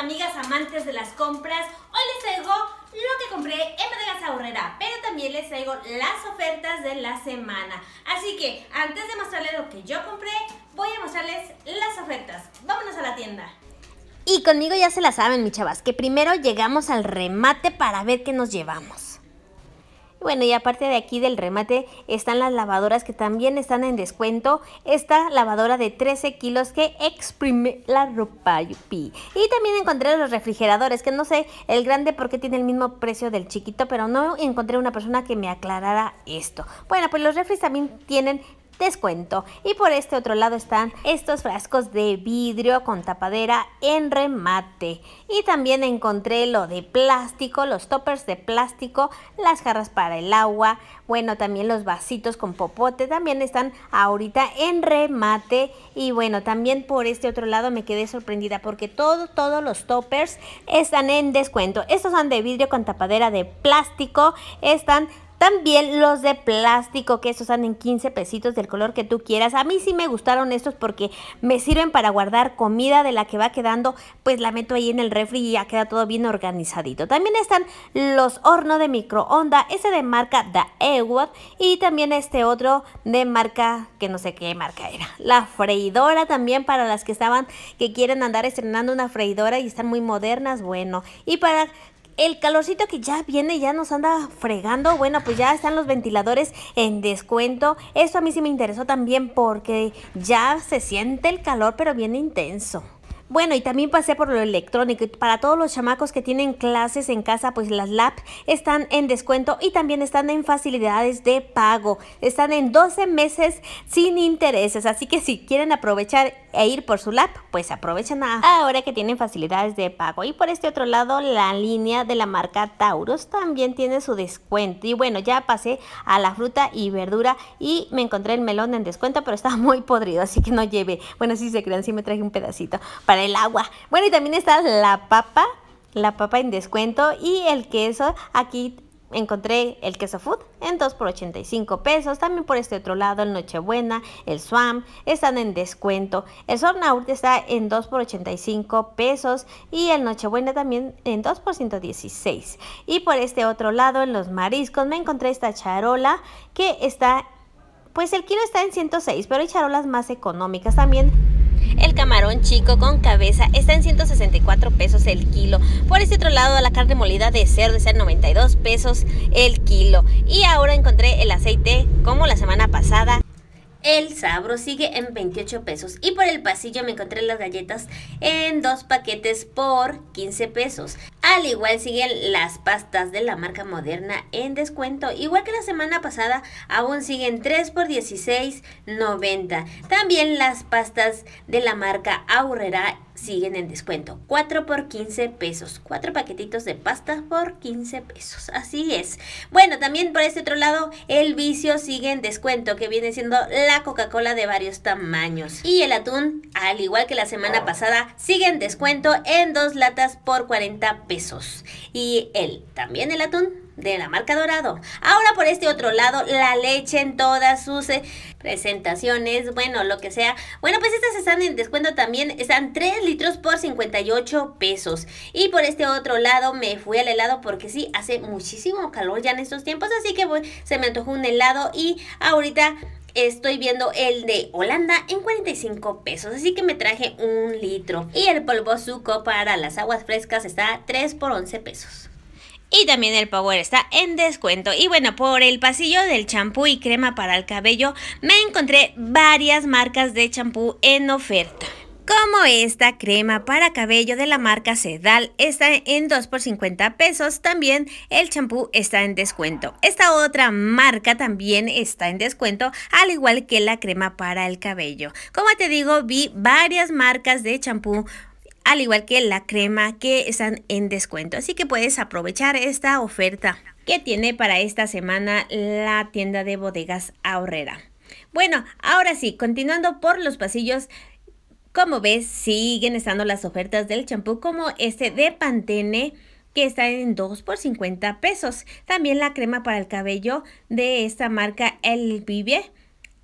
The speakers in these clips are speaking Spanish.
amigas amantes de las compras. Hoy les traigo lo que compré en Madagascar, Aurrera, pero también les traigo las ofertas de la semana. Así que antes de mostrarles lo que yo compré, voy a mostrarles las ofertas. Vámonos a la tienda. Y conmigo ya se la saben, mis chavas, que primero llegamos al remate para ver qué nos llevamos. Bueno, y aparte de aquí del remate están las lavadoras que también están en descuento. Esta lavadora de 13 kilos que exprime la ropa, yupi. Y también encontré los refrigeradores, que no sé el grande por qué tiene el mismo precio del chiquito, pero no encontré una persona que me aclarara esto. Bueno, pues los refres también tienen descuento. Y por este otro lado están estos frascos de vidrio con tapadera en remate. Y también encontré lo de plástico, los toppers de plástico, las jarras para el agua, bueno, también los vasitos con popote también están ahorita en remate. Y bueno, también por este otro lado me quedé sorprendida porque todo, todos los toppers están en descuento. Estos son de vidrio con tapadera de plástico, están también los de plástico, que estos están en 15 pesitos del color que tú quieras. A mí sí me gustaron estos porque me sirven para guardar comida de la que va quedando, pues la meto ahí en el refri y ya queda todo bien organizadito. También están los hornos de microondas, ese de marca Daewoo y también este otro de marca, que no sé qué marca era. La freidora también para las que estaban, que quieren andar estrenando una freidora y están muy modernas, bueno. Y para el calorcito que ya viene, ya nos anda fregando. Bueno, pues ya están los ventiladores en descuento. Eso a mí sí me interesó también porque ya se siente el calor, pero viene intenso. Bueno, y también pasé por lo electrónico. Para todos los chamacos que tienen clases en casa, pues las LAP están en descuento y también están en facilidades de pago. Están en 12 meses sin intereses. Así que si quieren aprovechar e ir por su LAP, pues aprovechen ahora que tienen facilidades de pago. Y por este otro lado, la línea de la marca tauros también tiene su descuento. Y bueno, ya pasé a la fruta y verdura y me encontré el melón en descuento, pero estaba muy podrido, así que no llevé. Bueno, si se crean, sí me traje un pedacito para el agua. Bueno, y también está la papa, la papa en descuento y el queso. Aquí encontré el queso food en 2 por 85 pesos. También por este otro lado, el Nochebuena, el Swam, están en descuento. El Sornaut está en 2 por 85 pesos y el Nochebuena también en 2 por 116. Y por este otro lado, en los mariscos, me encontré esta charola que está, pues el kilo está en 106, pero hay charolas más económicas también. El camarón chico con cabeza está en 164 pesos el kilo. Por este otro lado, la carne molida de cerdo está en 92 pesos el kilo. Y ahora encontré el aceite como la semana pasada el sabro sigue en 28 pesos. Y por el pasillo me encontré las galletas en dos paquetes por 15 pesos. Al igual siguen las pastas de la marca moderna en descuento. Igual que la semana pasada, aún siguen 3 por 16.90. También las pastas de la marca Aurrera siguen en descuento. 4 por 15 pesos. 4 paquetitos de PASTA por 15 pesos. Así es. Bueno, también por este otro lado, el vicio sigue en descuento, que viene siendo la Coca-Cola de varios tamaños. Y el atún, al igual que la semana pasada, sigue en descuento en dos latas por 40 pesos. Y el, también el atún, de la marca Dorado. Ahora por este otro lado, la leche en todas sus eh, presentaciones, bueno, lo que sea. Bueno, pues estas están en descuento también, están 3 litros por 58 pesos. Y por este otro lado me fui al helado porque sí, hace muchísimo calor ya en estos tiempos, así que se me antojó un helado y ahorita estoy viendo el de Holanda en 45 pesos, así que me traje un litro. Y el polvo suco para las aguas frescas está 3 por 11 pesos. Y también el Power está en descuento. Y bueno, por el pasillo del champú y crema para el cabello me encontré varias marcas de champú en oferta como esta crema para cabello de la marca Sedal está en 2 por 50 pesos, también el champú está en descuento. Esta otra marca también está en descuento, al igual que la crema para el cabello. Como te digo, vi varias marcas de champú al igual que la crema que están en descuento. Así que puedes aprovechar esta oferta que tiene para esta semana la tienda de bodegas ahorrera. Bueno, ahora sí, continuando por los pasillos, como ves, siguen estando las ofertas del champú como este de Pantene que está en 2 por 50 pesos. También la crema para el cabello de esta marca El Vive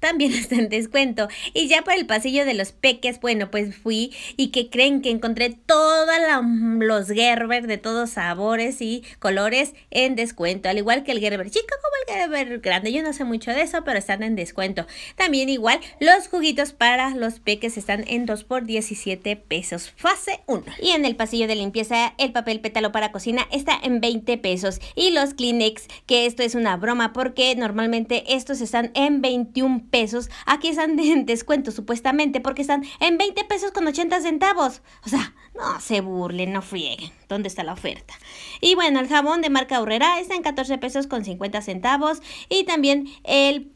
también está en descuento. Y ya por el pasillo de los peques, bueno, pues fui y que creen que encontré todos mm, los Gerber de todos sabores y colores en descuento. Al igual que el Gerber chico como el Gerber grande. Yo no sé mucho de eso, pero están en descuento. También igual los juguitos para los peques están en 2 por 17 pesos. Fase 1. Y en el pasillo de limpieza el papel pétalo para cocina está en 20 pesos. Y los Kleenex, que esto es una broma porque normalmente estos están en 21 pesos pesos, aquí están en descuento supuestamente porque están en 20 pesos con 80 centavos. O sea, no se burlen, no frieguen. ¿Dónde está la oferta? Y bueno, el jabón de marca Aurrera está en 14 pesos con 50 centavos y también el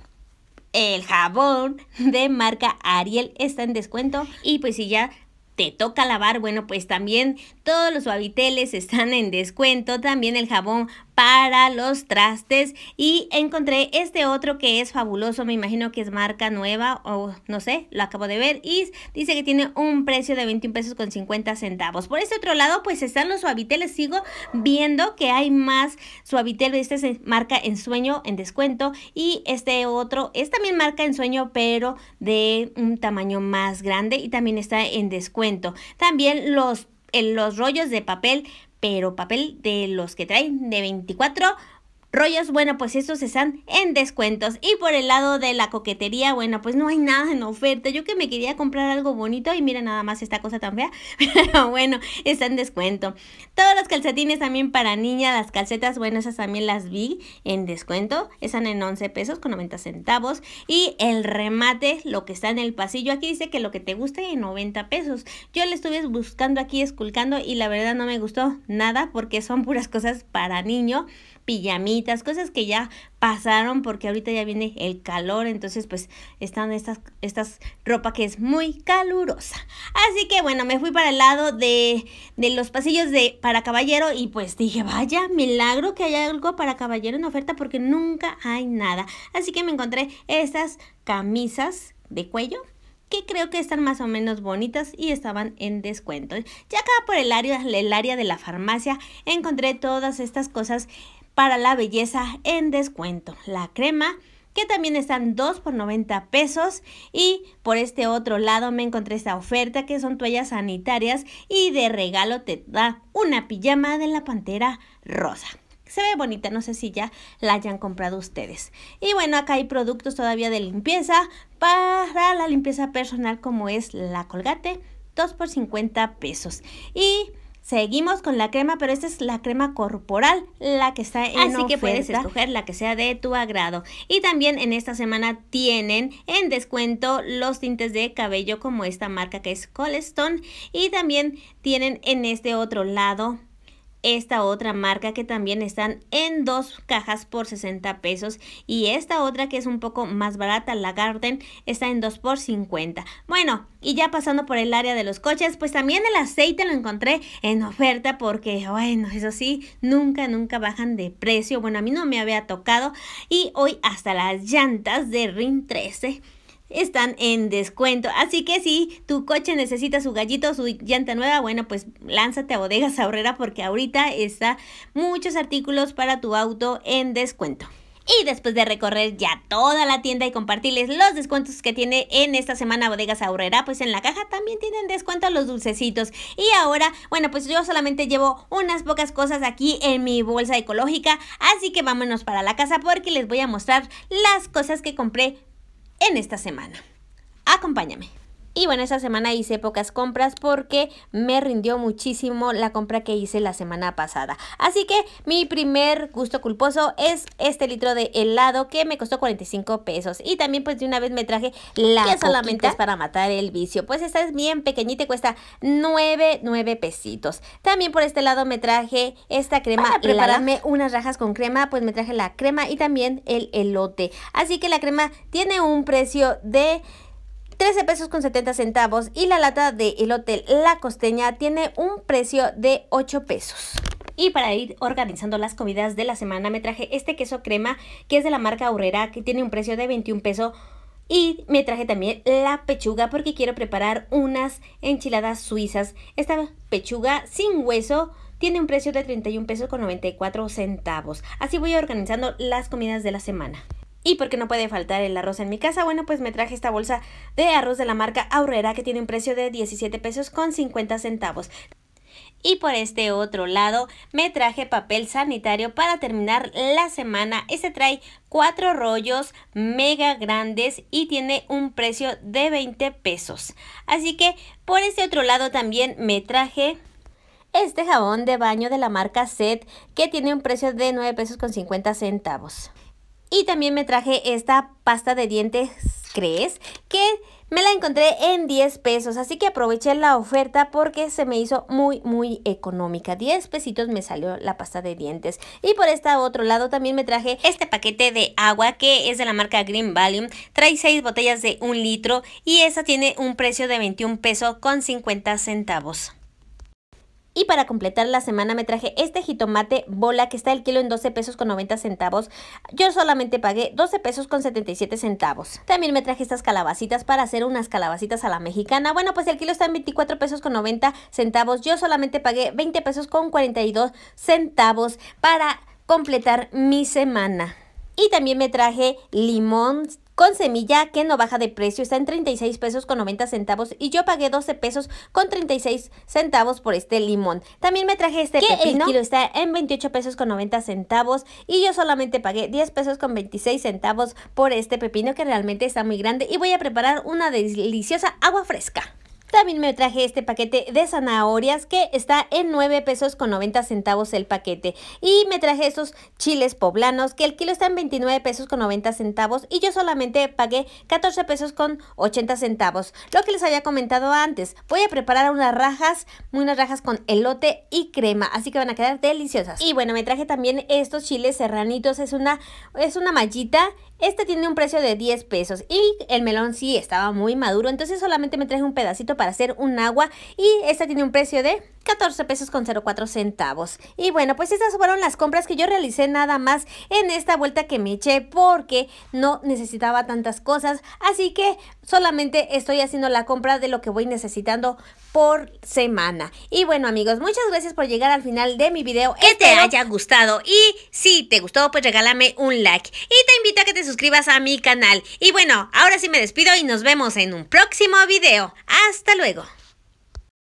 el jabón de marca Ariel está en descuento y pues si ya te toca lavar, bueno, pues también todos los suaviteles están en descuento, también el jabón para los trastes y encontré este otro que es fabuloso, me imagino que es marca nueva o no sé, lo acabo de ver y dice que tiene un precio de 21 pesos con 50 centavos. Por este otro lado pues están los suaviteles, sigo viendo que hay más suavitel, este es marca en sueño en descuento y este otro es también marca en sueño pero de un tamaño más grande y también está en descuento. También los, eh, los rollos de papel pero papel de los que traen de 24 rollos, bueno, pues estos están en descuentos. Y por el lado de la coquetería, bueno, pues no hay nada en oferta. Yo que me quería comprar algo bonito y mira nada más esta cosa tan fea. Pero bueno, está en descuento. Todos los calcetines también para niña, las calcetas, bueno, esas también las vi en descuento. Están en 11 pesos con 90 centavos. Y el remate, lo que está en el pasillo, aquí dice que lo que te guste en 90 pesos. Yo le estuve buscando aquí, esculcando y la verdad no me gustó nada porque son puras cosas para niño pijamitas, cosas que ya pasaron porque ahorita ya viene el calor, entonces pues están estas, estas ropa que es muy calurosa. Así que bueno, me fui para el lado de, los pasillos de para caballero y pues dije, vaya, milagro que haya algo para caballero en oferta porque nunca hay nada. Así que me encontré estas camisas de cuello que creo que están más o menos bonitas y estaban en descuento. Ya acá por el área, el área de la farmacia encontré todas estas cosas para la belleza en descuento. La crema que también están 2 por 90 pesos y por este otro lado me encontré esta oferta que son toallas sanitarias y de regalo te da una pijama de la pantera rosa. Se ve bonita, no sé si ya la hayan comprado ustedes. Y bueno, acá hay productos todavía de limpieza para la limpieza personal como es la colgate, 2 por 50 pesos. Y Seguimos con la crema, pero esta es la crema corporal, la que está en Así que puedes escoger la que sea de tu agrado. Y también en esta semana tienen en descuento los tintes de cabello como esta marca que es Colestone. Y también tienen en este otro lado esta otra marca que también están en dos cajas por 60 pesos y esta otra que es un poco más barata, la Garden, está en dos por 50. Bueno, y ya pasando por el área de los coches, pues también el aceite lo encontré en oferta porque, bueno, eso sí, nunca, nunca bajan de precio. Bueno, a mí no me había tocado y hoy hasta las llantas de RIN 13 están en descuento. Así que si tu coche necesita su gallito, su llanta nueva, bueno, pues lánzate a Bodegas Aurrera porque ahorita está muchos artículos para tu auto en descuento. Y después de recorrer ya toda la tienda y compartirles los descuentos que tiene en esta semana Bodegas Aurrera, pues en la caja también tienen descuento los dulcecitos. Y ahora, bueno, pues yo solamente llevo unas pocas cosas aquí en mi bolsa ecológica, así que vámonos para la casa porque les voy a mostrar las cosas que compré en esta semana. Acompáñame. Y bueno, esta semana hice pocas compras porque me rindió muchísimo la compra que hice la semana pasada. Así que mi primer gusto culposo es este litro de helado que me costó 45 pesos. Y también pues de una vez me traje la que solamente es para matar el vicio. Pues esta es bien pequeñita y cuesta 9, 9 pesitos. También por este lado me traje esta crema para prepararme unas rajas con crema. Pues me traje la crema y también el elote. Así que la crema tiene un precio de 13 pesos con 70 centavos y la lata de hotel La Costeña tiene un precio de 8 pesos. Y para ir organizando las comidas de la semana me traje este queso crema que es de la marca Aurrera que tiene un precio de 21 pesos y me traje también la pechuga porque quiero preparar unas enchiladas suizas. Esta pechuga sin hueso tiene un precio de 31 pesos con 94 centavos. Así voy organizando las comidas de la semana. ¿Y porque no puede faltar el arroz en mi casa? Bueno, pues me traje esta bolsa de arroz de la marca Aurrera que tiene un precio de 17 pesos con 50 centavos. Y por este otro lado me traje papel sanitario para terminar la semana. Este trae cuatro rollos mega grandes y tiene un precio de 20 pesos. Así que por este otro lado también me traje este jabón de baño de la marca Set que tiene un precio de 9 pesos con 50 centavos. Y también me traje esta pasta de dientes crees que me la encontré en 10 pesos, así que aproveché la oferta porque se me hizo muy, muy económica. 10 pesitos me salió la pasta de dientes. Y por este otro lado también me traje este paquete de agua que es de la marca Green Valium. Trae 6 botellas de 1 litro y esa tiene un precio de 21 pesos con 50 centavos. Y para completar la semana me traje este jitomate bola que está el kilo en 12 pesos con 90 centavos. Yo solamente pagué 12 pesos con 77 centavos. También me traje estas calabacitas para hacer unas calabacitas a la mexicana. Bueno, pues el kilo está en 24 pesos con 90 centavos. Yo solamente pagué 20 pesos con 42 centavos para completar mi semana. Y también me traje limón con semilla que no baja de precio, está en 36 pesos con 90 centavos y yo pagué 12 pesos con 36 centavos por este limón. También me traje este que pepino, el kilo está en 28 pesos con 90 centavos y yo solamente pagué 10 pesos con 26 centavos por este pepino que realmente está muy grande y voy a preparar una deliciosa agua fresca. También me traje este paquete de zanahorias que está en 9 pesos con 90 centavos el paquete. Y me traje estos chiles poblanos que el kilo está en 29 pesos con 90 centavos y yo solamente pagué 14 pesos con 80 centavos. Lo que les había comentado antes, voy a preparar unas rajas, unas rajas con elote y crema, así que van a quedar deliciosas. Y bueno, me traje también estos chiles serranitos, es una, es una mallita este tiene un precio de 10 pesos y el melón sí estaba muy maduro, entonces solamente me traje un pedacito para hacer un agua y esta tiene un precio de 14 pesos con 04 centavos. Y bueno, pues estas fueron las compras que yo realicé nada más en esta vuelta que me eché porque no necesitaba tantas cosas, así que solamente estoy haciendo la compra de lo que voy necesitando por semana. Y bueno amigos, muchas gracias por llegar al final de mi video. Que te haya gustado y si te gustó pues regálame un like. Y te invito a que te suscribas a mi canal. Y bueno, ahora sí me despido y nos vemos en un próximo video. Hasta luego.